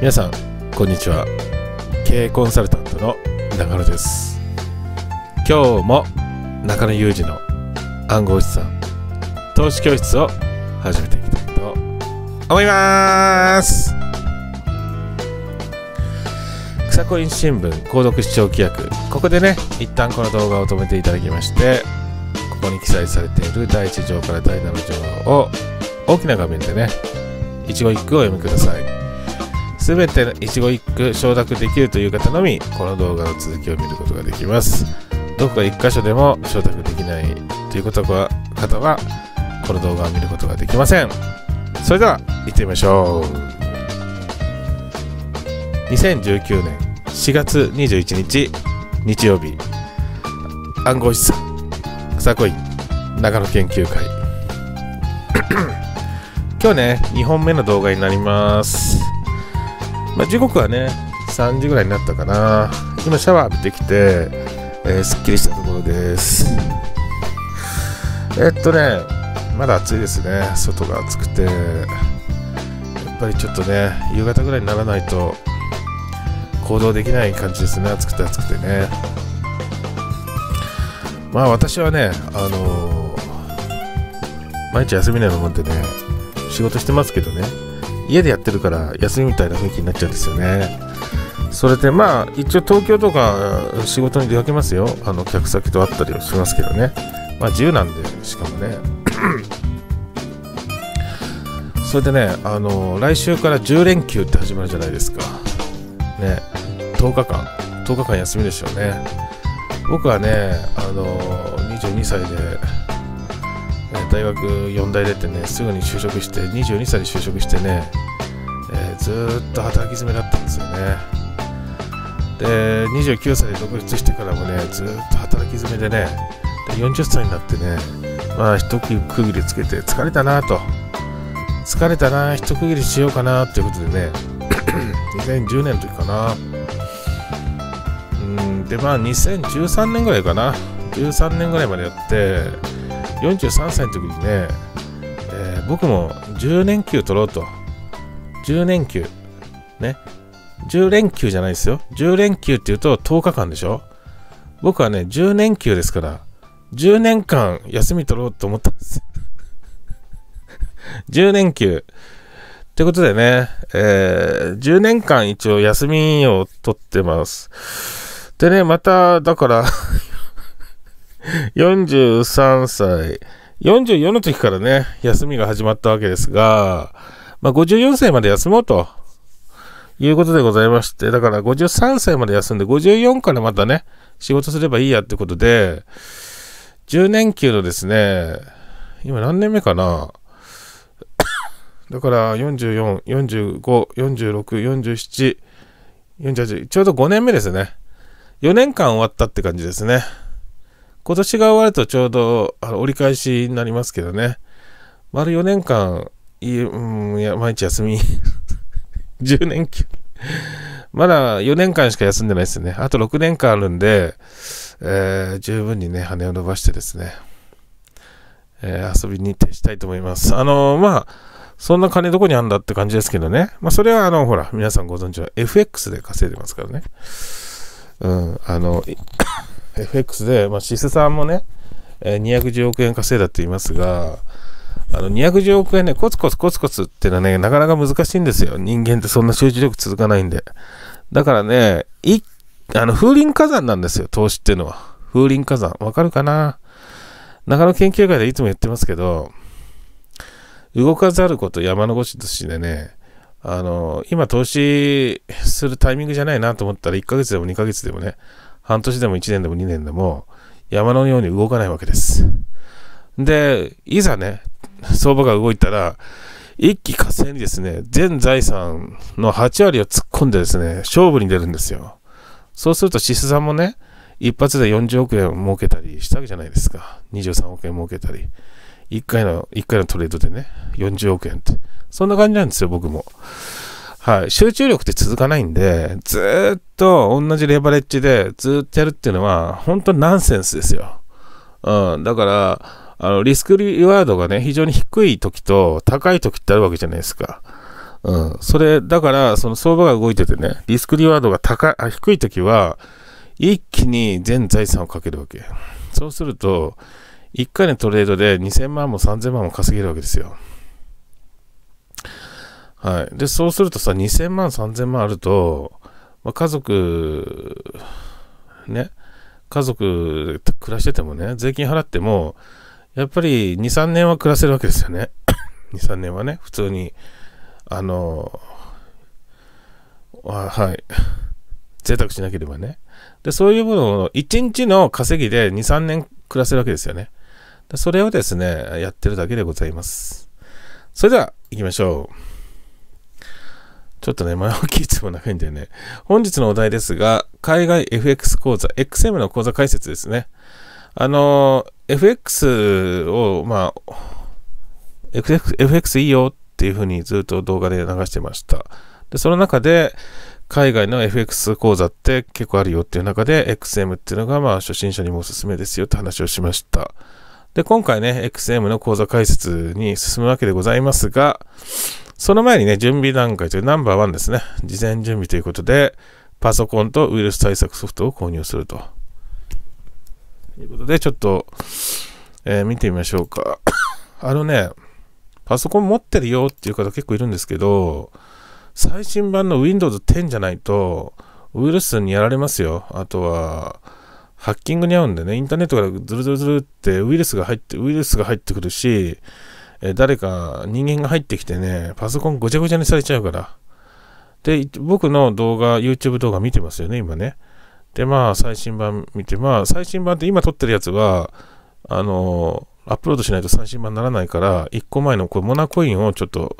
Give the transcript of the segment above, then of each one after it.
皆さんこんにちは経営コンサルタントの長野です今日も中野裕二の暗号資産投資教室を始めていきたいと思います草コイン新聞購読視聴規約ここでね一旦この動画を止めていただきましてここに記載されている第1条から第7条を大きな画面でね一語一句お読みくださいすべて一ご一句承諾できるという方のみ、この動画の続きを見ることができます。どこか一箇所でも承諾できないということは方は、この動画を見ることができません。それでは、行ってみましょう。2019年4月21日、日曜日、暗号資産、草恋、長野研究会。今日ね、2本目の動画になります。まあ、時刻はね3時ぐらいになったかな今シャワー浴びてきて、えー、すっきりしたところですえっとねまだ暑いですね外が暑くてやっぱりちょっとね夕方ぐらいにならないと行動できない感じですね暑くて暑くてねまあ私はねあのー、毎日休みないもんでね仕事してますけどね家でやってるから休みみたいな雰囲気になっちゃうんですよねそれでまあ一応東京とか仕事に出かけますよあの客先と会ったりはしますけどねまあ自由なんでしかもね それでねあの来週から10連休って始まるじゃないですかね10日間10日間休みでしょうね僕はねあの22歳で大学4大出てねすぐに就職して22歳で就職してね、えー、ずっと働き詰めだったんですよねで29歳で独立してからもねずっと働き詰めでねで40歳になってねまあ一区切りつけて疲れたなと疲れたな一区切りしようかなということでね2010 年の時かなうんでまあ2013年ぐらいかな13年ぐらいまでやって43歳の時にね、えー、僕も10連休取ろうと。10連休。ね。10連休じゃないですよ。10連休って言うと10日間でしょ僕はね、10連休ですから、10年間休み取ろうと思ったんです。10連休。ということでね、えー、10年間一応休みを取ってます。でね、また、だから43歳。44の時からね、休みが始まったわけですが、まあ、54歳まで休もうということでございまして、だから53歳まで休んで、54からまたね、仕事すればいいやってことで、10年級のですね、今何年目かなだから44、45、46、47、48、ちょうど5年目ですね。4年間終わったって感じですね。今年が終わるとちょうどあの折り返しになりますけどね。丸4年間、いうん、いや毎日休み。10 年休。まだ4年間しか休んでないですね。あと6年間あるんで、えー、十分にね、羽を伸ばしてですね、えー、遊びに徹したいと思います。あのー、まあ、そんな金どこにあんだって感じですけどね。まあ、それはあの、ほら、皆さんご存知の FX で稼いでますからね。うん、あの、FX で、まあ、シスさんもね、え210億円稼いだって言いますが、あの、210億円ね、コツコツコツコツってのはね、なかなか難しいんですよ。人間ってそんな集中力続かないんで。だからね、い、あの、風林火山なんですよ、投資っていうのは。風林火山。わかるかな長野研究会でいつも言ってますけど、動かざること山のごしとしてね、あの、今投資するタイミングじゃないなと思ったら、1ヶ月でも2ヶ月でもね、半年でも1年でも2年でも山のように動かないわけです。で、いざね、相場が動いたら、一気火星にですね、全財産の8割を突っ込んでですね、勝負に出るんですよ。そうすると、シスさんもね、一発で40億円を儲けたりしたわけじゃないですか。23億円儲けたり。1回の、1回のトレードでね、40億円って。そんな感じなんですよ、僕も。はい、集中力って続かないんで、ずっと同じレバレッジでずっとやるっていうのは、本当ナンセンスですよ。うん、だから、あのリスクリワードがね、非常に低い時と高い時ってあるわけじゃないですか。うん、それ、だから、その相場が動いててね、リスクリワードが高あ低い時は、一気に全財産をかけるわけ。そうすると、1回のトレードで2000万も3000万も稼げるわけですよ。はい。で、そうするとさ、2000万、3000万あると、まあ、家族、ね、家族暮らしててもね、税金払っても、やっぱり2、3年は暮らせるわけですよね。2、3年はね、普通に、あの、あはい。贅沢しなければね。で、そういうものを1日の稼ぎで2、3年暮らせるわけですよね。それをですね、やってるだけでございます。それでは、行きましょう。ちょっとね、前置きいつも長いんだよね。本日のお題ですが、海外 FX 講座、XM の講座解説ですね。あの、FX を、まあ、FX, FX いいよっていうふうにずっと動画で流してました。で、その中で、海外の FX 講座って結構あるよっていう中で、XM っていうのが、まあ、初心者にもおすすめですよって話をしました。で、今回ね、XM の講座解説に進むわけでございますが、その前にね、準備段階というナンバーワンですね。事前準備ということで、パソコンとウイルス対策ソフトを購入すると。ということで、ちょっと、えー、見てみましょうか。あのね、パソコン持ってるよっていう方結構いるんですけど、最新版の Windows 10じゃないと、ウイルスにやられますよ。あとは、ハッキングに合うんでね、インターネットからズルズルズルってウイルスが入って、ウイルスが入ってくるし、え誰か人間が入ってきてね、パソコンごちゃごちゃにされちゃうから。で、僕の動画、YouTube 動画見てますよね、今ね。で、まあ、最新版見て、まあ、最新版って今撮ってるやつは、あのアップロードしないと最新版にならないから、1個前のこれモナコインをちょっと、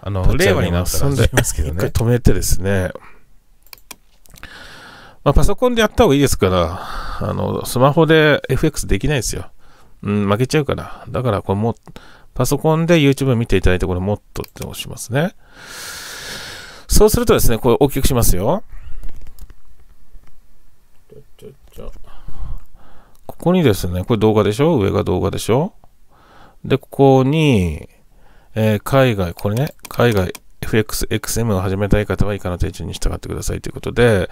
あの、令和になったんで、ますけどね。一回止めてですね。まあ、パソコンでやった方がいいですから、あの、スマホで FX できないですよ。うん、負けちゃうから。だから、これもう、パソコンで YouTube 見ていただいて、これもっとって押しますね。そうするとですね、これ大きくしますよ。ここにですね、これ動画でしょ上が動画でしょで、ここに、えー、海外、これね、海外 FXXM を始めたい方は以下の手順に従ってくださいということで、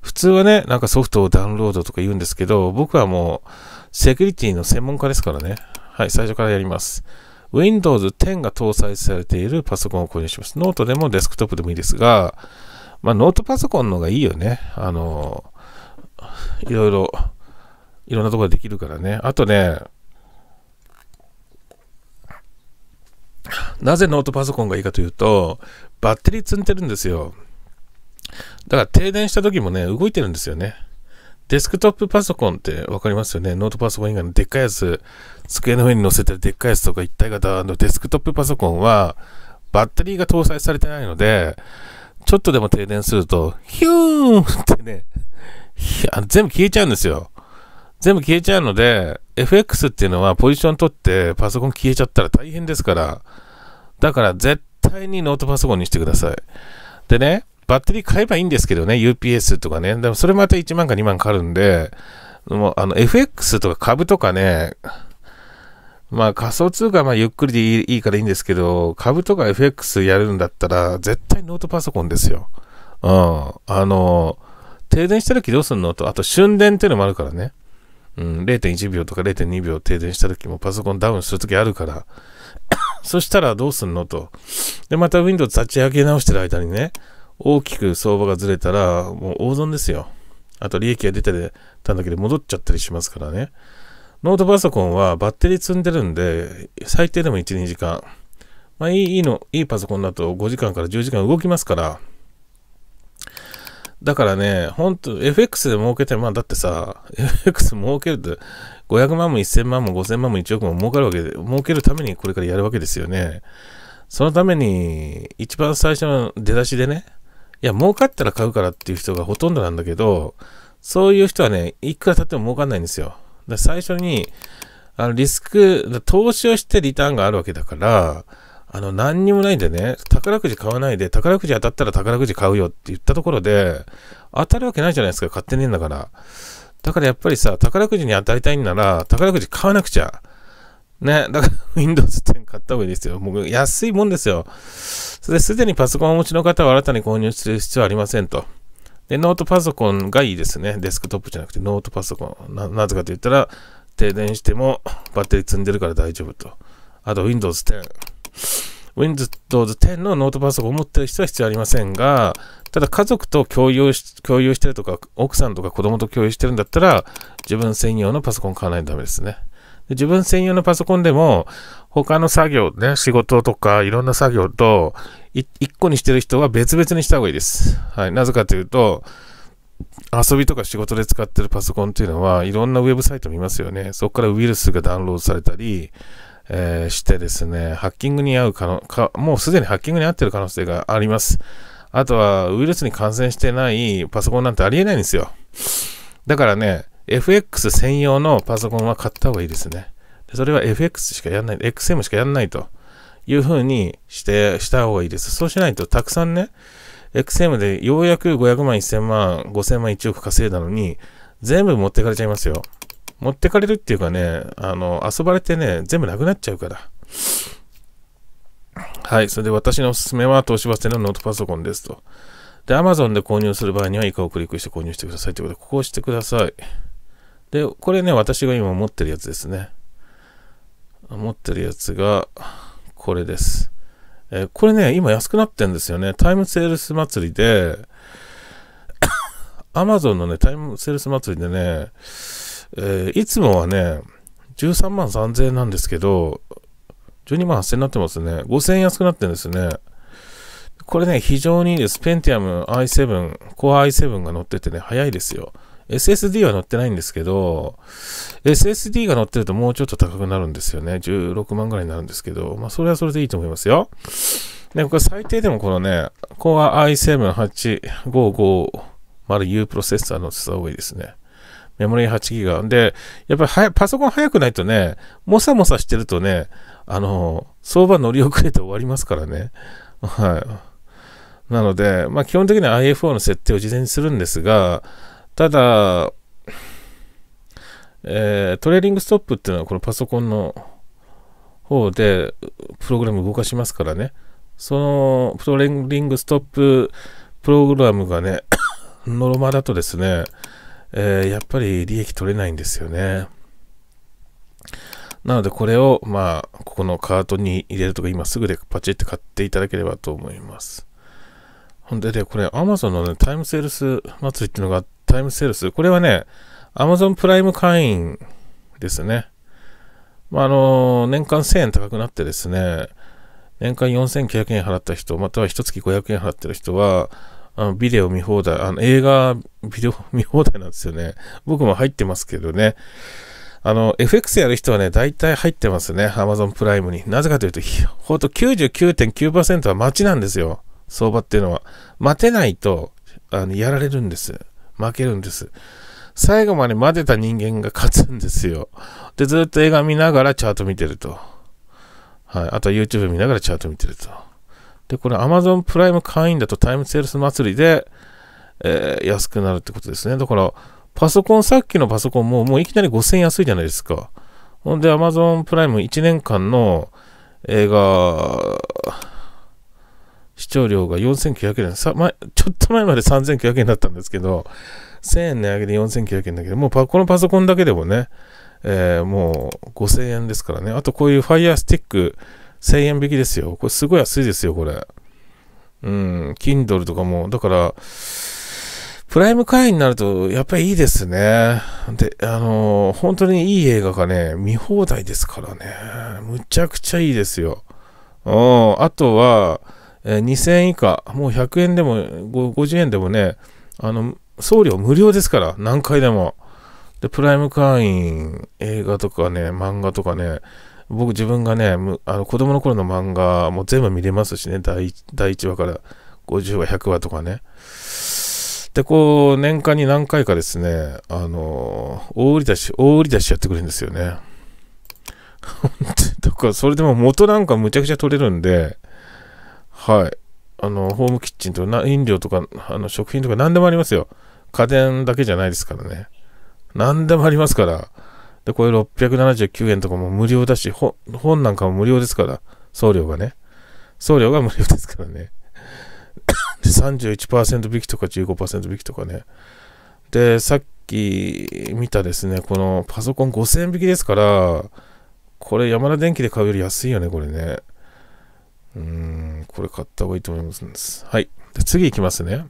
普通はね、なんかソフトをダウンロードとか言うんですけど、僕はもうセキュリティの専門家ですからね。はい、最初からやります。Windows 10が搭載されているパソコンを購入します。ノートでもデスクトップでもいいですが、まあ、ノートパソコンの方がいいよね。あの、いろいろ、いろんなところでできるからね。あとね、なぜノートパソコンがいいかというと、バッテリー積んでるんですよ。だから停電した時もね、動いてるんですよね。デスクトップパソコンってわかりますよねノートパソコン以外のでっかいやつ、机の上に載せてるでっかいやつとか一体型のデスクトップパソコンは、バッテリーが搭載されてないので、ちょっとでも停電すると、ヒューンってね、全部消えちゃうんですよ。全部消えちゃうので、FX っていうのはポジション取ってパソコン消えちゃったら大変ですから、だから絶対にノートパソコンにしてください。でね、バッテリー買えばいいんですけどね、UPS とかね。でもそれまた1万か2万かかるんで、もうあの FX とか株とかね、まあ仮想通貨はまゆっくりでいいいいからいいんですけど、株とか FX やるんだったら、絶対ノートパソコンですよ。うん。あの、停電した時どうすんのと、あと瞬電っていうのもあるからね。うん、0.1秒とか0.2秒停電した時もパソコンダウンする時あるから、そしたらどうすんのと。で、また Windows 立ち上げ直してる間にね、大きく相場がずれたら、もう大損ですよ。あと利益が出てたんだけど戻っちゃったりしますからね。ノートパソコンはバッテリー積んでるんで、最低でも1、2時間。まあいい、いいの、いいパソコンだと5時間から10時間動きますから。だからね、ほんと、FX で儲けて、まあだってさ、FX 儲けると、500万も1000万も5000万も1億も儲かるわけで、儲けるためにこれからやるわけですよね。そのために、一番最初の出だしでね、いや、儲かったら買うからっていう人がほとんどなんだけど、そういう人はね、いくら経っても儲かんないんですよ。だ最初に、あの、リスク、投資をしてリターンがあるわけだから、あの、何にもないんでね、宝くじ買わないで、宝くじ当たったら宝くじ買うよって言ったところで、当たるわけないじゃないですか、買ってねえんだから。だからやっぱりさ、宝くじに当たりたいんなら、宝くじ買わなくちゃ。ね、だから Windows 10買った方がいいですよ。もう安いもんですよ。それすでにパソコンをお持ちの方は新たに購入する必要はありませんと。で、ノートパソコンがいいですね。デスクトップじゃなくてノートパソコン。ななぜかと言ったら、停電してもバッテリー積んでるから大丈夫と。あと Windows 10。Windows 10のノートパソコンを持ってる人は必要ありませんが、ただ家族と共有し共有してるとか、奥さんとか子供と共有してるんだったら、自分専用のパソコン買わないとダメですね。自分専用のパソコンでも、他の作業、ね、仕事とかいろんな作業と、1個にしてる人は別々にした方がいいです。はい。なぜかというと、遊びとか仕事で使ってるパソコンっていうのは、いろんなウェブサイト見ますよね。そこからウイルスがダウンロードされたり、えー、してですね、ハッキングに合う可能か、もうすでにハッキングに合ってる可能性があります。あとは、ウイルスに感染してないパソコンなんてありえないんですよ。だからね、FX 専用のパソコンは買った方がいいですね。でそれは FX しかやんない、XM しかやんないというふうにして、した方がいいです。そうしないと、たくさんね、XM でようやく500万、1000万、5000万、1億稼いだのに、全部持ってかれちゃいますよ。持ってかれるっていうかね、あの、遊ばれてね、全部なくなっちゃうから。はい。それで私のおすすめは、東芝製のノートパソコンですと。で、Amazon で購入する場合には以下をクリックして購入してくださいということで、ここを押してください。で、これね、私が今持ってるやつですね。持ってるやつが、これです。えー、これね、今安くなってんですよね。タイムセールス祭りで、アマゾンのね、タイムセールス祭りでね、えー、いつもはね、13万3000円なんですけど、12万8000円になってますね。5000円安くなってるんですね。これね、非常にいいです。Pentium i7、Core i7 が乗っててね、早いですよ。SSD は載ってないんですけど、SSD が載ってるともうちょっと高くなるんですよね。16万ぐらいになるんですけど、まあそれはそれでいいと思いますよ。ね、これ最低でもこのね、Core i7-8550U プロセッサー載差た方がいいですね。メモリー 8GB。で、やっぱりパソコン早くないとね、もさもさしてるとね、あの、相場乗り遅れて終わりますからね。はい。なので、まあ基本的には IFO の設定を事前にするんですが、ただ、えー、トレーリングストップっていうのはこのパソコンの方でプログラム動かしますからね、そのプロレーリングストッププログラムがね、ノロマだとですね、えー、やっぱり利益取れないんですよね。なのでこれを、まあ、ここのカートに入れるとか、今すぐでパチって買っていただければと思います。ほんで、で、これ Amazon のね、タイムセールス祭りっていうのがあって、タイムセールス。これはね、Amazon プライム会員ですね。まあ、あの、年間1000円高くなってですね、年間4900円払った人、または1月500円払ってる人は、あのビデオ見放題、あの映画、ビデオ 見放題なんですよね。僕も入ってますけどね。あの、FX やる人はね、大体入ってますね。Amazon プライムに。なぜかというと、ほんと99.9%は待ちなんですよ。相場っていうのは。待てないと、あの、やられるんです。負けるんです。最後まで待てた人間が勝つんですよ。で、ずっと映画見ながらチャート見てると。はい。あとは YouTube 見ながらチャート見てると。で、これ Amazon プライム会員だとタイムセールス祭りで、えー、安くなるってことですね。だから、パソコン、さっきのパソコンももういきなり5000円安いじゃないですか。ほんで Amazon プライム1年間の映画、視聴料が4900円。さ、前、ちょっと前まで3900円だったんですけど、1000円値上げで4900円だけど、もうこのパソコンだけでもね、えー、もう5000円ですからね。あとこういう Fire Stick 1000円引きですよ。これすごい安いですよ、これ。うん、Kindle とかも、だから、プライム会員になると、やっぱりいいですね。で、あのー、本当にいい映画がね、見放題ですからね。むちゃくちゃいいですよ。うん、あとは、え2000以下、もう100円でも50円でもね、あの、送料無料ですから、何回でも。で、プライム会員、映画とかね、漫画とかね、僕自分がね、あの子供の頃の漫画も全部見れますしね、第 1, 第1話から50話、100話とかね。で、こう、年間に何回かですね、あの、大売り出し、大売り出しやってくれるんですよね。だから、それでも元なんかむちゃくちゃ取れるんで、はい。あの、ホームキッチンとか、飲料とか、あの、食品とか何でもありますよ。家電だけじゃないですからね。何でもありますから。で、これ679円とかも無料だし、本なんかも無料ですから、送料がね。送料が無料ですからね。で、31%引きとか15%引きとかね。で、さっき見たですね、このパソコン5000引きですから、これ山田電機で買うより安いよね、これね。うん、これ買った方がいいと思います。はい。で次いきますね。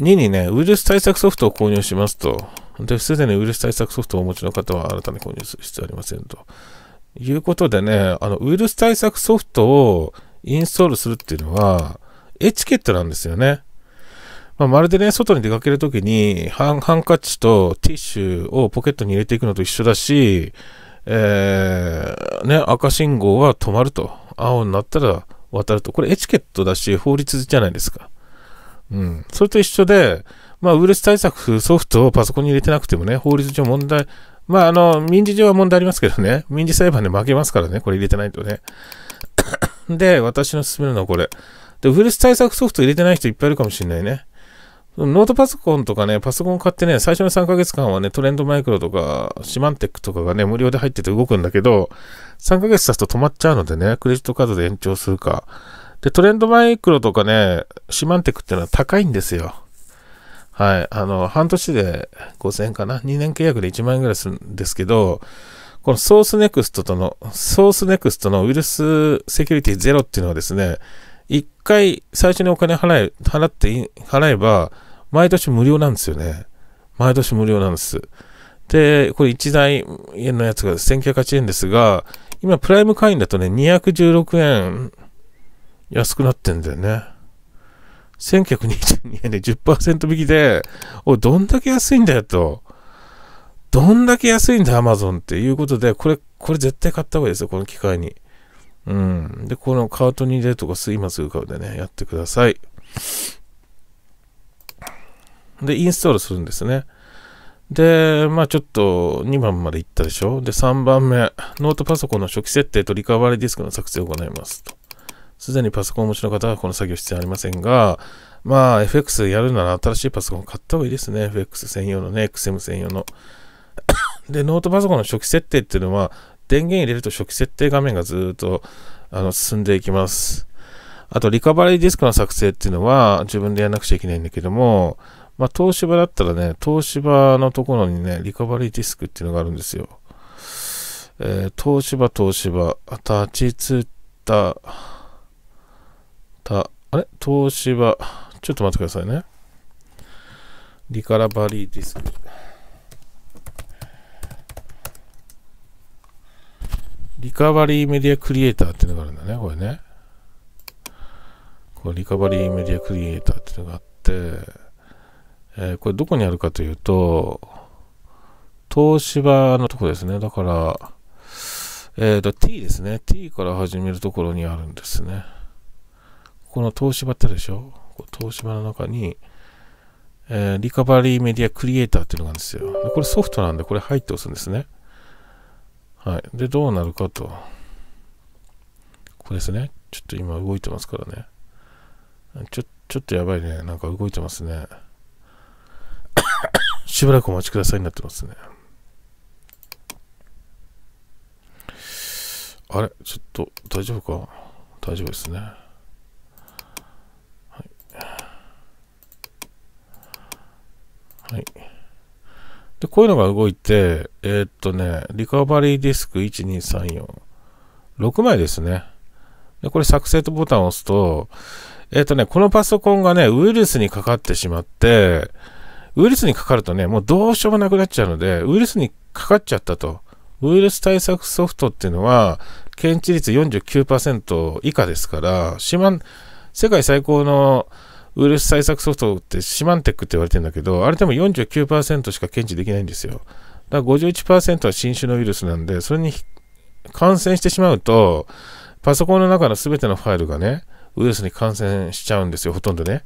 2にね、ウイルス対策ソフトを購入しますと。で、すでにウイルス対策ソフトをお持ちの方は新たに購入する必要ありませんと。いうことでね、あの、ウイルス対策ソフトをインストールするっていうのは、エチケットなんですよね。まあ、まるでね、外に出かけるときにハン、ハンカチとティッシュをポケットに入れていくのと一緒だし、えー、ね、赤信号は止まると。青になったら渡ると。これエチケットだし、法律じゃないですか。うん。それと一緒で、まあ、ウイルス対策ソフトをパソコンに入れてなくてもね、法律上問題、まあ、あの、民事上は問題ありますけどね、民事裁判で負けますからね、これ入れてないとね。で、私の勧めるのはこれ。で、ウイルス対策ソフト入れてない人いっぱいいるかもしれないね。ノートパソコンとかね、パソコン買ってね、最初の3ヶ月間はね、トレンドマイクロとか、シマンテックとかがね、無料で入ってて動くんだけど、3ヶ月経つと止まっちゃうのでね、クレジットカードで延長するか。で、トレンドマイクロとかね、シマンテックってのは高いんですよ。はい。あの、半年で5000円かな。2年契約で1万円ぐらいするんですけど、このソースネクストとの、ソースネクストのウイルスセキュリティゼロっていうのはですね、一回最初にお金払え、払って、払えば、毎年無料なんですよね。毎年無料なんです。で、これ1台円のやつが1908円ですが、今プライム会員だとね、216円安くなってんだよね。1922円で10%引きで、おどんだけ安いんだよと。どんだけ安いんだ、アマゾンっていうことで、これ、これ絶対買った方がいいですよ、この機会に。うん。で、このカートに入れるとか、今すぐ買うでね、やってください。で、インストールするんですね。で、まあちょっと2番までいったでしょ。で、3番目、ノートパソコンの初期設定とリカバリーディスクの作成を行いますと。すでにパソコンをお持ちの方はこの作業必要ありませんが、まあ FX やるなら新しいパソコン買った方がいいですね。FX 専用のね、XM 専用の。で、ノートパソコンの初期設定っていうのは、電源入れると初期設定画面がずっとあの進んでいきます。あと、リカバリーディスクの作成っていうのは自分でやらなくちゃいけないんだけども、まあ、東芝だったらね、東芝のところにね、リカバリーディスクっていうのがあるんですよ。えー、東芝、東芝、立ちつた、た、あれ東芝、ちょっと待ってくださいね。リカラバリーディスク。リカバリーメディアクリエイターっていうのがあるんだね、これね。このリカバリーメディアクリエイターっていうのがあって、えー、これどこにあるかというと、東芝のとこですね。だから、えっ、ー、と、t ですね。t から始めるところにあるんですね。この東芝ってでしょ東芝の中に、えー、リカバリーメディアクリエイターっていうのがあるんですよ。でこれソフトなんで、これ入って押すんですね。はい。で、どうなるかと。これですね。ちょっと今動いてますからね。ちょ、ちょっとやばいね。なんか動いてますね。しばらくお待ちくださいになってますね。あれちょっと大丈夫か大丈夫ですね。はい。はい。で、こういうのが動いて、えー、っとね、リカバリーディスク1、2、3、4。6枚ですね。で、これ作成とボタンを押すと、えー、っとね、このパソコンがね、ウイルスにかかってしまって、ウイルスにかかるとね、もうどうしようもなくなっちゃうので、ウイルスにかかっちゃったと。ウイルス対策ソフトっていうのは、検知率49%以下ですから、世界最高のウイルス対策ソフトってシマンテックって言われてるんだけど、あれでも49%しか検知できないんですよ。だから51%は新種のウイルスなんで、それに感染してしまうと、パソコンの中の全てのファイルがね、ウイルスに感染しちゃうんですよ、ほとんどね。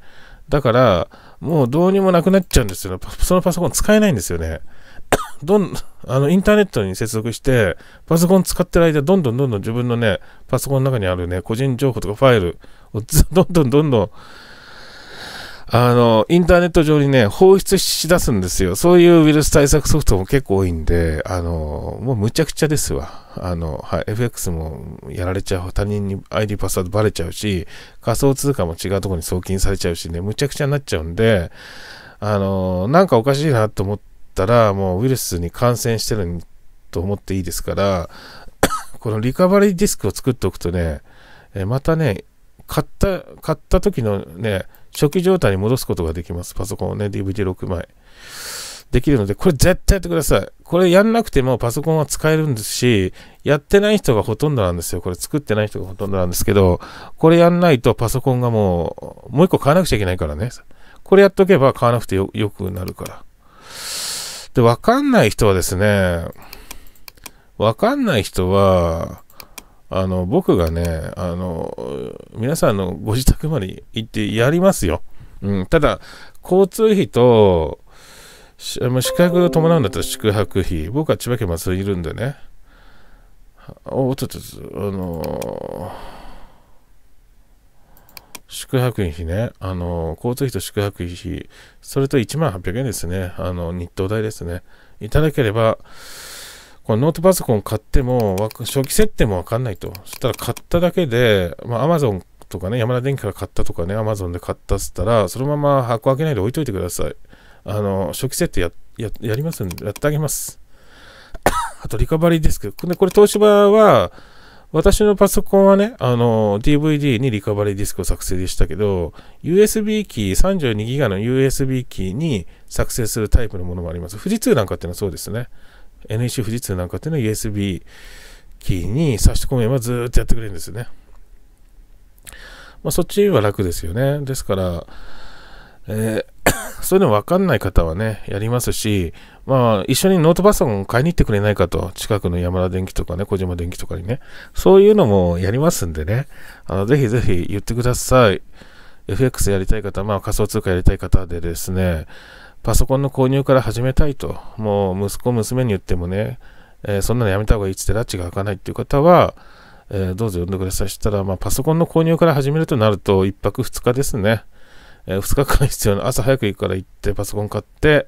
だから、もうどうにもなくなっちゃうんですよ。そのパソコン使えないんですよね。どん、あの、インターネットに接続して、パソコン使ってる間、どんどんどんどん自分のね、パソコンの中にあるね、個人情報とかファイルを どんどんどんどんあの、インターネット上にね、放出し出すんですよ。そういうウイルス対策ソフトも結構多いんで、あの、もうむちゃくちゃですわ。あの、はい、FX もやられちゃう。他人に ID パスワードバレちゃうし、仮想通貨も違うとこに送金されちゃうしね、むちゃくちゃになっちゃうんで、あの、なんかおかしいなと思ったら、もうウイルスに感染してると思っていいですから、このリカバリーディスクを作っておくとね、えまたね、買った、買った時のね、初期状態に戻すことができます。パソコンをね、DVD6 枚。できるので、これ絶対やってください。これやんなくてもパソコンは使えるんですし、やってない人がほとんどなんですよ。これ作ってない人がほとんどなんですけど、これやんないとパソコンがもう、もう一個買わなくちゃいけないからね。これやっとけば買わなくてよ、よくなるから。で、わかんない人はですね、わかんない人は、あの、僕がね、あの、皆さんのご自宅まで行ってやりますよ。うん、ただ、交通費と、宿泊が伴うんだったら宿泊費。僕は千葉県松にいるんでね。おっとっと、あのー、宿泊費ね、あのー、交通費と宿泊費、それと1万800円ですね、あの、日当代ですね。いただければ、このノートパソコン買っても、初期設定もわかんないと。そしたら買っただけで、まあ、Amazon とかね、山田電機から買ったとかね、Amazon で買ったっつったら、そのまま箱開けないで置いといてください。あの、初期設定や、や、やりますんで、やってあげます。あと、リカバリーディスク。これ東芝は、私のパソコンはね、あの、DVD にリカバリーディスクを作成でしたけど、USB キー、32 g b の USB キーに作成するタイプのものもあります。富士通なんかっていうのはそうですね。NEC 富士通なんかっていうのは USB キーに差し込めばずっとやってくれるんですよね。まあ、そっちは楽ですよね。ですから、えー、そういうの分かんない方はね、やりますし、まあ、一緒にノートパソコン買いに行ってくれないかと、近くの山田電機とかね、小島電機とかにね、そういうのもやりますんでね、あのぜひぜひ言ってください。FX やりたい方、まあ仮想通貨やりたい方でですね、パソコンの購入から始めたいと、もう息子、娘に言ってもね、えー、そんなのやめた方がいいっつって拉致が開かないっていう方は、えー、どうぞ呼んでください。したら、まあ、パソコンの購入から始めるとなると、1泊2日ですね。えー、2日間必要な、朝早く行くから行って、パソコン買って、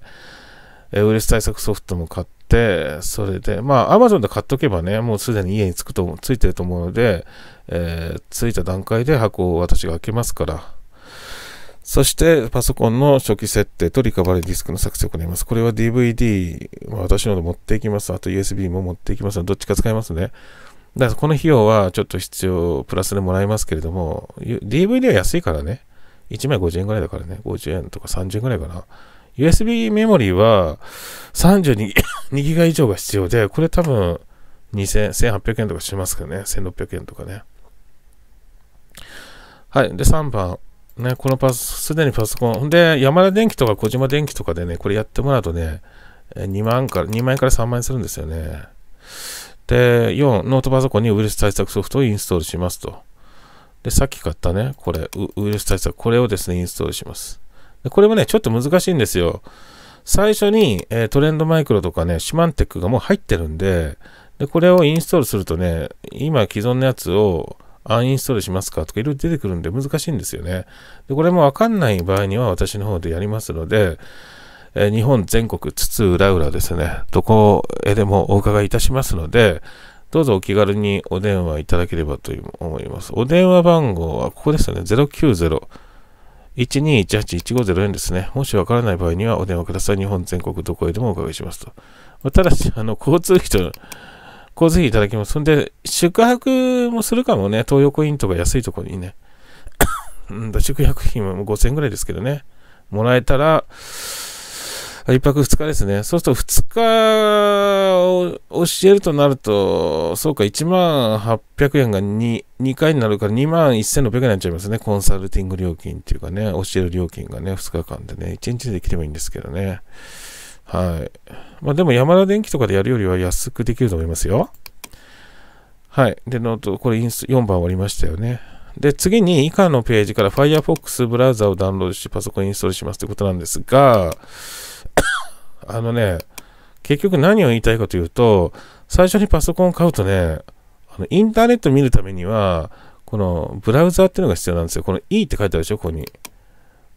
えウイルス対策ソフトも買って、それで、まあ、Amazon で買っとけばね、もうすでに家に着くと、ついてると思うので、え着いた段階で箱を私が開けますから、そして、パソコンの初期設定とリカバリーディスクの作成を行います。これは DVD 私ので持っていきます。あと USB も持っていきます。どっちか使いますね。だからこの費用はちょっと必要、プラスでもらいますけれども、DVD は安いからね。1枚50円ぐらいだからね。50円とか30円ぐらいかな。USB メモリーは32 g b 以上が必要で、これ多分2000、1800円とかしますけどね。1600円とかね。はい。で、3番。ね、このパス、すでにパソコン。で、山田電機とか小島電機とかでね、これやってもらうとね、2万から、2万円から3万円するんですよね。で、4、ノートパソコンにウイルス対策ソフトをインストールしますと。で、さっき買ったね、これ、ウイルス対策、これをですね、インストールします。でこれもね、ちょっと難しいんですよ。最初に、えー、トレンドマイクロとかね、シマンテックがもう入ってるんで、で、これをインストールするとね、今既存のやつをアンインストールしますかとかいろいろ出てくるんで難しいんですよね。で、これもわかんない場合には私の方でやりますので、えー、日本全国津々浦々ですね、どこへでもお伺いいたしますので、どうぞお気軽にお電話いただければと思います。お電話番号はここですよね、090。1 2 1 8 1 5 0円ですね。もしわからない場合にはお電話ください。日本全国どこへでもお伺いしますと。ただし、あの、交通費と交通費いただきます。そんで、宿泊もするかもね、東横インとか安いところにね。宿泊費も5000円ぐらいですけどね。もらえたら、1泊2日ですね。そうすると2日を教えるとなると、そうか、1万800円が 2, 2回になるから2万1600円になっちゃいますね。コンサルティング料金っていうかね、教える料金がね、2日間でね、1日でできればいいんですけどね。はい。まあでも山田電機とかでやるよりは安くできると思いますよ。はい。で、ノート、これインス4番終わりましたよね。で、次に以下のページから Firefox ブラウザをダウンロードし、パソコンインストールしますということなんですが、あのね、結局何を言いたいかというと、最初にパソコンを買うとね、あのインターネット見るためには、このブラウザーっていうのが必要なんですよ。この E って書いてあるでしょ、ここに。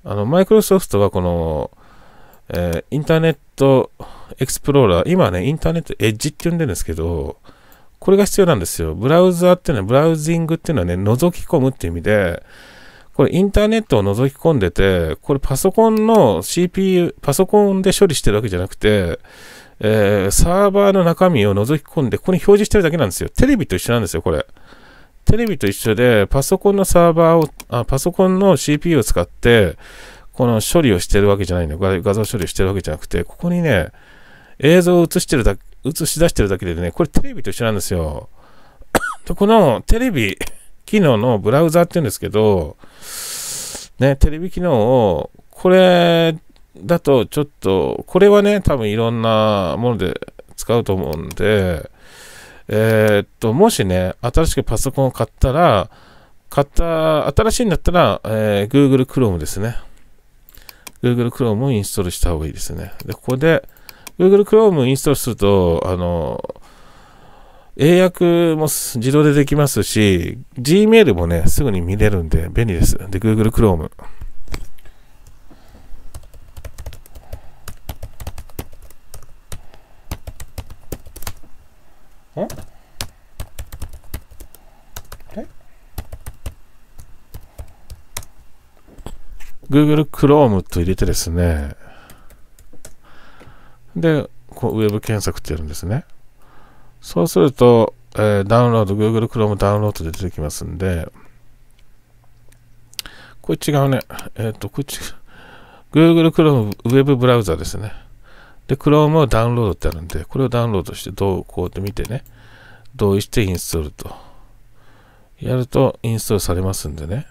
あの、マイクロソフトはこの、えー、インターネットエクスプローラー、今ね、インターネットエッジって呼んでるんですけど、これが必要なんですよ。ブラウザーっていうのは、ブラウジングっていうのはね、覗き込むっていう意味で、これインターネットを覗き込んでて、これパソコンの CPU、パソコンで処理してるわけじゃなくて、えー、サーバーの中身を覗き込んで、ここに表示してるだけなんですよ。テレビと一緒なんですよ、これ。テレビと一緒で、パソコンのサーバーを、あパソコンの CPU を使って、この処理をしてるわけじゃないの画像処理をしてるわけじゃなくて、ここにね、映像を映してるだ映し出してるだけでね、これテレビと一緒なんですよ。でこのテレビ機能のブラウザって言うんですけど、ね、テレビ機能を、これだとちょっと、これはね、多分いろんなもので使うと思うんで、えー、っと、もしね、新しくパソコンを買ったら、買った、新しいんだったら、えー、Google Chrome ですね。Google Chrome をインストールした方がいいですね。で、ここで Google Chrome をインストールすると、あの、英訳も自動でできますし、Gmail もね、すぐに見れるんで便利です。で、Google Chrome。Google Chrome と入れてですね、で、こうウェブ検索ってやるんですね。そうすると、えー、ダウンロード、Google Chrome ダウンロードで出てきますんで、これ違うね。えっ、ー、と、こっち、Google Chrome ウェブブラウザですね。で、Chrome をダウンロードってあるんで、これをダウンロードして、どうこうって見てね、同意してインストールと。やるとインストールされますんでね。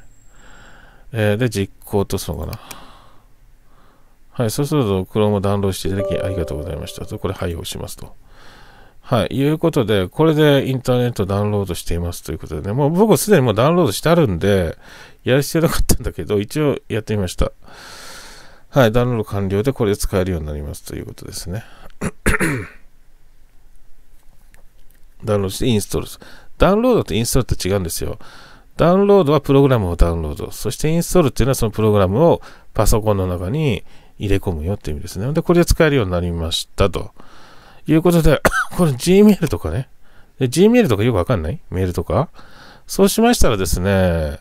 えー、で、実行落とすのかな。はい、そうすると、Chrome をダウンロードしていただきありがとうございましたと、これ、配布しますと。はい、いうことで、これでインターネットダウンロードしていますということでね、もう僕すでにもうダウンロードしてあるんで、やる必要なかったんだけど、一応やってみました。はい、ダウンロード完了でこれで使えるようになりますということですね。ダウンロードしてインストールする。ダウンロードとインストールって違うんですよ。ダウンロードはプログラムをダウンロード。そしてインストールっていうのはそのプログラムをパソコンの中に入れ込むよっていう意味ですね。で、これで使えるようになりましたと。いうことで、この Gmail とかね。Gmail とかよくわかんないメールとか。そうしましたらですね、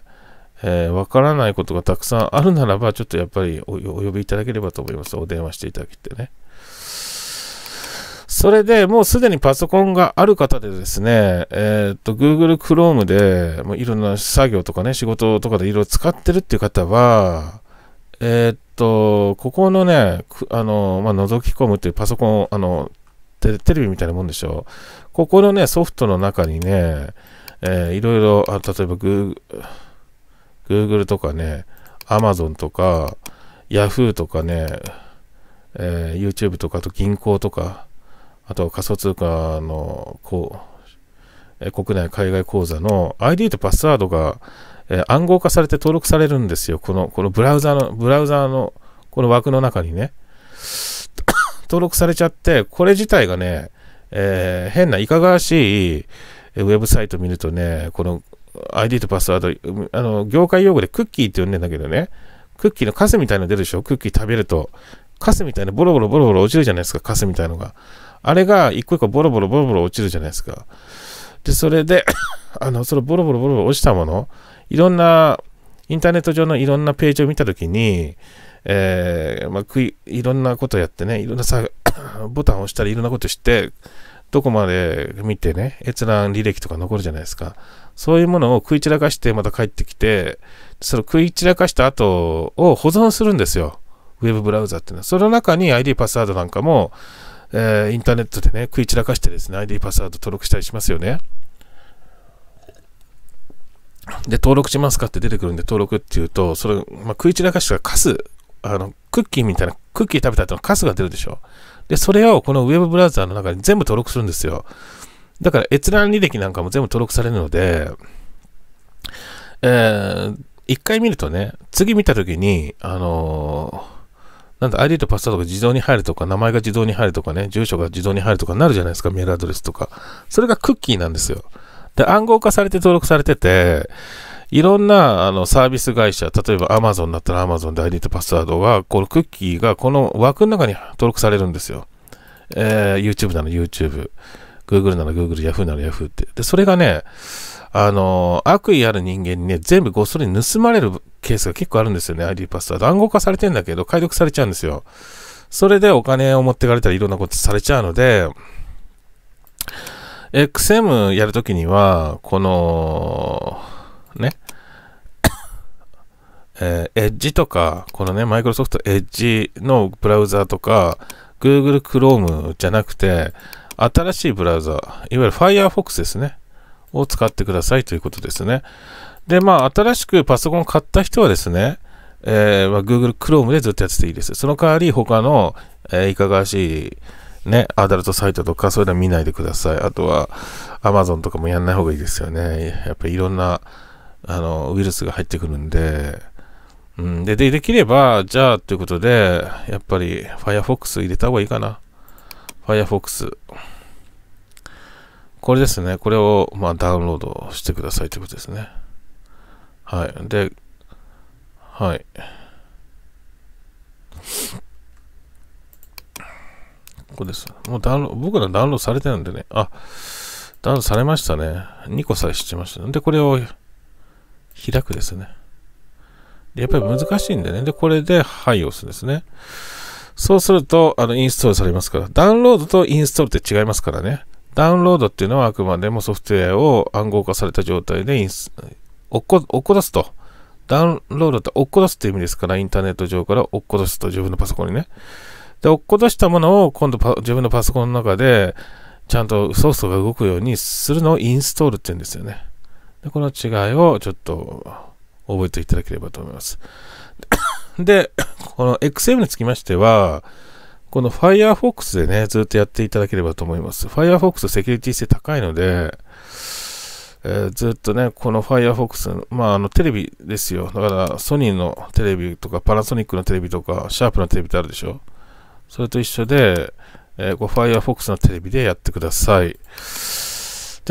えー、わからないことがたくさんあるならば、ちょっとやっぱりお呼びいただければと思います。お電話していただきてね。それでもうすでにパソコンがある方でですね、えー、っと、Google Chrome でもういろんな作業とかね、仕事とかでいろいろ使ってるっていう方は、えー、っと、ここのね、あの、まあ、覗き込むっていうパソコン、あの、テレビみたいなもんでしょ。う。ここのね、ソフトの中にね、えー、いろいろ、あ例えば Google, とかね、Amazon とか、Yahoo とかね、えー、YouTube とか、と銀行とか、あと仮想通貨のこう国内海外口座の ID とパスワードが、えー、暗号化されて登録されるんですよ。この、このブラウザの、ブラウザのこの枠の中にね。登録されちゃって、これ自体がね、えー、変ないかがわしいウェブサイト見るとね、この ID とパスワード、あの、業界用語でクッキーって呼んでんだけどね、クッキーのカスみたいなの出るでしょクッキー食べると。カスみたいなボロボロボロボロ落ちるじゃないですか、カスみたいのが。あれが一個一個ボロボロボロボロ落ちるじゃないですか。で、それで あの、そのボロボロボロボロ落ちたもの、いろんな、インターネット上のいろんなページを見たときに、えー、まあ、い、いろんなことやってね、いろんなさ、ボタンを押したりいろんなことして、どこまで見てね、閲覧履歴とか残るじゃないですか。そういうものを食い散らかしてまた帰ってきて、その食い散らかした後を保存するんですよ。ウェブブラウザっていうのは。その中に ID パスワードなんかも、えー、インターネットでね、食い散らかしてですね、ID パスワード登録したりしますよね。で、登録しますかって出てくるんで、登録っていうと、それ、まあ、食い散らかしたらカス、あの、クッキーみたいな、クッキー食べた後のカスが出るでしょ。で、それをこのウェブブラウザーの中に全部登録するんですよ。だから閲覧履歴なんかも全部登録されるので、えー、一回見るとね、次見たときに、あのーなんで ID とパスワードが自動に入るとか、名前が自動に入るとかね、住所が自動に入るとかなるじゃないですか、メールアドレスとか。それがクッキーなんですよ。で、暗号化されて登録されてて、いろんなあのサービス会社、例えば Amazon だったら Amazon で ID とパスワードは、このクッキーがこの枠の中に登録されるんですよ。えー、YouTube なら YouTube、Google なら Google、Yahoo なら Yahoo って。で、それがね、あの、悪意ある人間にね、全部ごっそり盗まれるケースが結構あるんですよね、ID パスは。暗号化されてんだけど、解読されちゃうんですよ。それでお金を持ってかれたりいろんなことされちゃうので、XM やるときには、この、ね、えー、エッジとか、このね、Microsoft Edge のブラウザーとか、Google Chrome じゃなくて、新しいブラウザー、いわゆる Firefox ですね。を使ってくださいということですね。で、まあ、新しくパソコンを買った人はですね、えー、まあ、Google Chrome でずっとやってていいです。その代わり、他の、えー、いかがわしい、ね、アダルトサイトとか、そういうの見ないでください。あとは、Amazon とかもやんない方がいいですよね。やっぱりいろんな、あの、ウイルスが入ってくるんで、うん、で、で、できれば、じゃあ、ということで、やっぱり Firefox 入れた方がいいかな。Firefox。これですね。これを、まあ、ダウンロードしてくださいということですね。はい。で、はい。ここです。もうダウンロード、僕らダウンロードされてるんでね。あ、ダウンロードされましたね。2個さえしてました。で、これを開くですね。やっぱり難しいんでね。で、これで、はい、押すんですね。そうすると、あの、インストールされますから。ダウンロードとインストールって違いますからね。ダウンロードっていうのはあくまでもソフトウェアを暗号化された状態でインス落っこ、っこ出すと。ダウンロードって落っこ出すって意味ですから、インターネット上から落っこ出すと、自分のパソコンにね。で、落っこ出したものを今度自分のパソコンの中で、ちゃんとソフトが動くようにするのをインストールって言うんですよね。で、この違いをちょっと覚えていただければと思います。で、この XM につきましては、この Firefox でね、ずっとやっていただければと思います。Firefox セキュリティ性高いので、えー、ずっとね、この Firefox まあ、あのテレビですよ。だからソニーのテレビとかパナソニックのテレビとかシャープのテレビってあるでしょそれと一緒で、えー、Firefox のテレビでやってください。じ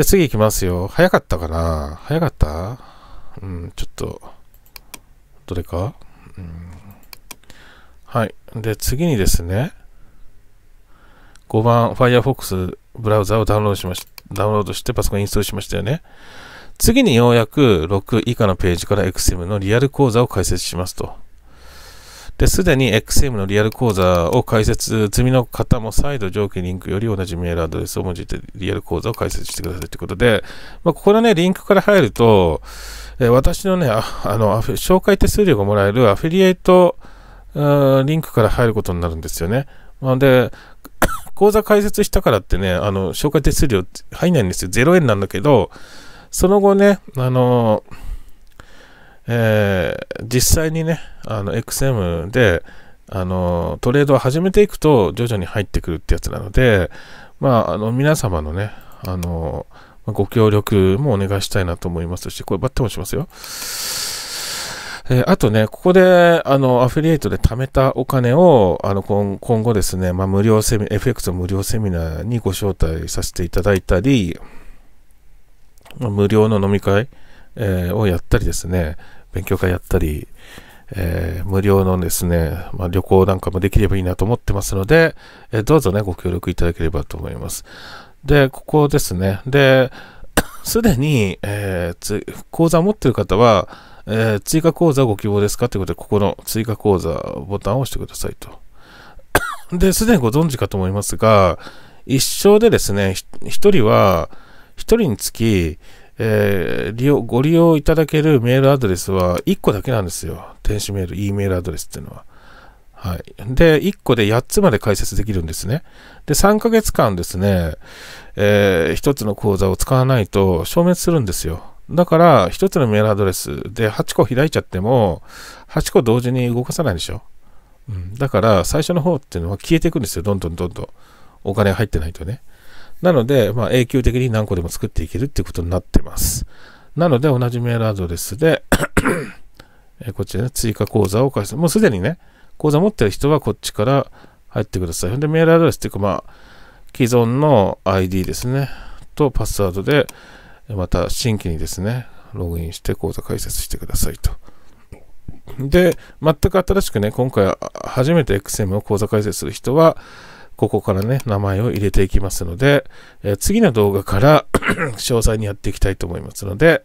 ゃ次行きますよ。早かったかな早かったうん、ちょっと、どれか、うん、はい。で、次にですね、5番 Firefox ブラウザをダウンロードしました。ダウンロードしてパソコンインストールしましたよね。次にようやく6以下のページから XM のリアル講座を開設しますと。で、すでに XM のリアル講座を開設済みの方も再度上記リンクより同じメールアドレスを用いてリアル講座を開設してくださいということで、まあ、ここのね、リンクから入ると、えー、私のね、あ の紹介手数料がもらえるアフィリエイトリンクから入ることになるんですよね。なので、口座開設したからってね、あの、紹介手数料入んないんですよ。0円なんだけど、その後ね、あの、えー、実際にね、あの、XM で、あの、トレードを始めていくと、徐々に入ってくるってやつなので、まあ、あの、皆様のね、あの、ご協力もお願いしたいなと思いますし、これバッテンもしますよ。えー、あとね、ここで、あの、アフィリエイトで貯めたお金を、あの、今後ですね、まあ、無料セミ、FX 無料セミナーにご招待させていただいたり、無料の飲み会、えー、をやったりですね、勉強会やったり、えー、無料のですね、まあ、旅行なんかもできればいいなと思ってますので、えー、どうぞね、ご協力いただければと思います。で、ここですね。で、すでに、えー、口座を持ってる方は、えー、追加講座ご希望ですかということで、ここの追加講座ボタンを押してくださいと。で、すでにご存知かと思いますが、一生でですね、一人は、一人につき、えー、利用、ご利用いただけるメールアドレスは1個だけなんですよ。電子メール、E メールアドレスっていうのは。はい。で、1個で8つまで解説できるんですね。で、3ヶ月間ですね、えー、1つの講座を使わないと消滅するんですよ。だから、1つのメールアドレスで8個開いちゃっても、8個同時に動かさないでしょ。うん、だから、最初の方っていうのは消えていくんですよ。どんどんどんどん。お金入ってないとね。なので、まあ、永久的に何個でも作っていけるっていうことになってます。なので、同じメールアドレスでえこっちらね、追加口座を開設。もうすでにね、口座持ってる人はこっちから入ってください。ほんで、メールアドレスっていうか、まあ、既存の ID ですね。と、パスワードで、また新規にですね、ログインして口座開設してくださいと。で、全く新しくね、今回初めて XM を口座開設する人は、ここからね、名前を入れていきますので、えー、次の動画から 詳細にやっていきたいと思いますので、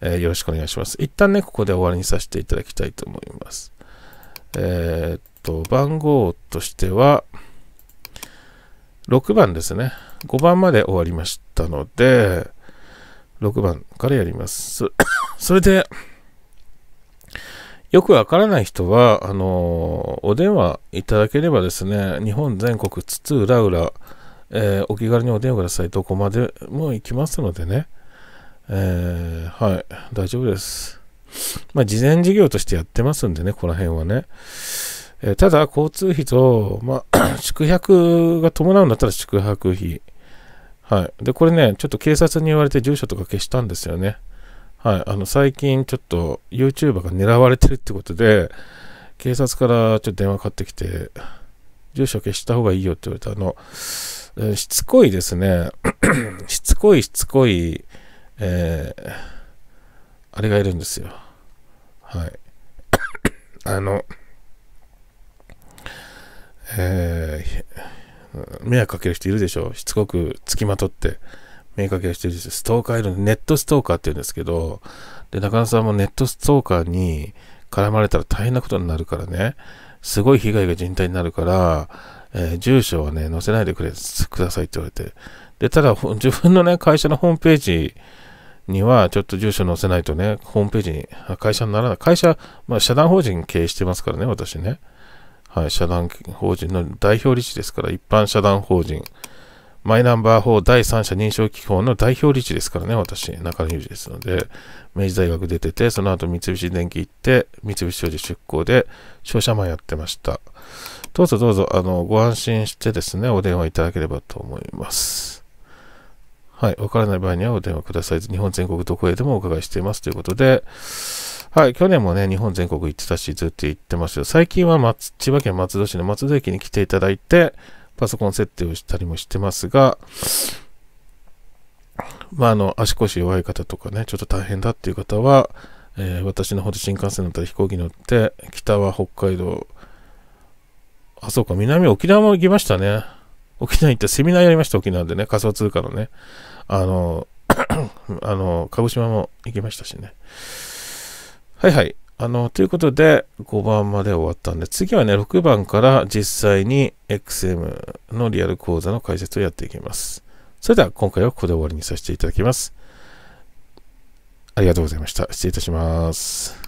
えー、よろしくお願いします。一旦ね、ここで終わりにさせていただきたいと思います。えー、っと、番号としては、6番ですね。5番まで終わりましたので、6番からやります。それで、よくわからない人は、あのお電話いただければですね、日本全国津々浦々、えー、お気軽にお電話ください。どこまでも行きますのでね、えー、はい、大丈夫です。まあ、事前事業としてやってますんでね、ここら辺はね。えー、ただ、交通費と、まあ 宿泊が伴うんだったら宿泊費、はい。で、これね、ちょっと警察に言われて住所とか消したんですよね。はい。あの、最近ちょっと YouTuber が狙われてるってことで、警察からちょっと電話かかってきて、住所消した方がいいよって言われて、あの、えー、しつこいですね。しつこいしつこい、えー、あれがいるんですよ。はい。あの、えー迷惑かける人いるでしょしつこくつきまとって迷惑かける人いるでしょストーカーいるネットストーカーって言うんですけどで中野さんもネットストーカーに絡まれたら大変なことになるからねすごい被害が人体になるから、えー、住所はね載せないでくれくださいって言われてでただ 自分のね会社のホームページにはちょっと住所載せないとね、ホームページに、会社にならない。会社、まあ、社団法人経営してますからね、私ね。はい、社団法人の代表理事ですから、一般社団法人、マイナンバー法第三者認証機構の代表理事ですからね、私、中野裕二ですので、明治大学出てて、その後三菱電機行って、三菱商事出向で、商社マンやってました。どうぞどうぞ、あの、ご安心してですね、お電話いただければと思います。はい、わからない場合にはお電話ください。日本全国どこへでもお伺いしていますということで、はい、去年もね、日本全国行ってたし、ずっと行ってますよ。最近は松、千葉県松戸市の松戸駅に来ていただいて、パソコン設定をしたりもしてますが、まあ、あの、足腰弱い方とかね、ちょっと大変だっていう方は、えー、私の方で新幹線乗ったり飛行機乗って、北は北海道、あ、そうか、南沖縄も行きましたね。沖縄行ってセミナーやりました、沖縄でね、仮想通貨のね。あの、あの、鹿児島も行きましたしね。はいはい。あの、ということで、5番まで終わったんで、次はね、6番から実際に XM のリアル講座の解説をやっていきます。それでは、今回はここで終わりにさせていただきます。ありがとうございました。失礼いたします。